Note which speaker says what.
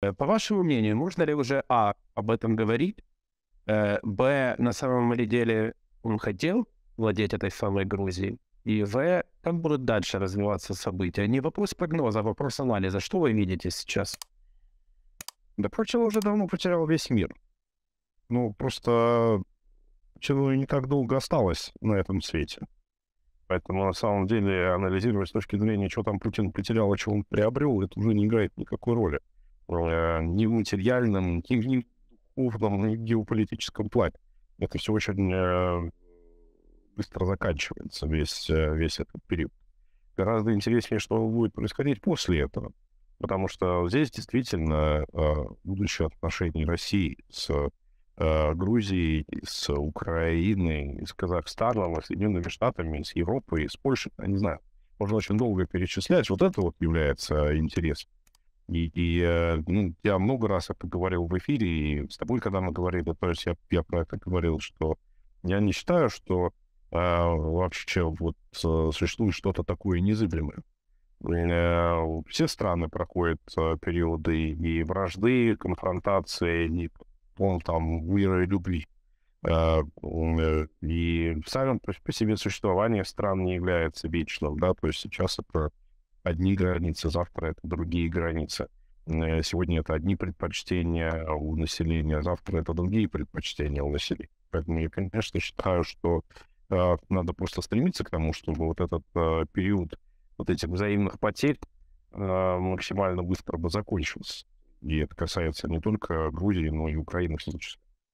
Speaker 1: Э, по вашему мнению, можно ли уже А об этом говорить? Э, Б на самом ли деле он хотел владеть этой самой Грузией? И В, как будут дальше развиваться события? Не вопрос прогноза, а вопрос анализа. Что вы видите сейчас? Да Путин уже давно потерял весь мир. Ну, просто
Speaker 2: Путину не так долго осталось на этом свете. Поэтому, на самом деле, анализировать с точки зрения, что там Путин потерял, а что он приобрел, это уже не играет никакой роли. Э, ни в материальном, ни в духовном, ни в геополитическом плане. Это все очень э, быстро заканчивается, весь, э, весь этот период. Гораздо интереснее, что будет происходить после этого. Потому что здесь действительно будущее отношений России с Грузией, с Украиной, с Казахстаном, а с Соединенными Штатами, с Европой, с Польшей, я не знаю, можно очень долго перечислять. Вот это вот является интересным. И, и э, ну, я много раз это говорил в эфире, и с тобой, когда мы говорили, то есть я, я про это говорил, что я не считаю, что э, вообще вот э, существует что-то такое незыблемое. Э, все страны проходят э, периоды и вражды, и конфронтации, и он там мира и любви. Э, э и сами по себе существование стран не является вечным, да, то есть сейчас это одни границы, завтра это другие границы. Э, сегодня это одни предпочтения у населения, завтра это другие предпочтения у населения. Поэтому я, конечно, считаю, что э, надо просто стремиться к тому, чтобы вот этот э, период вот этих взаимных потерь э, максимально быстро бы закончился. И это касается не только Грузии, но и Украины в случае.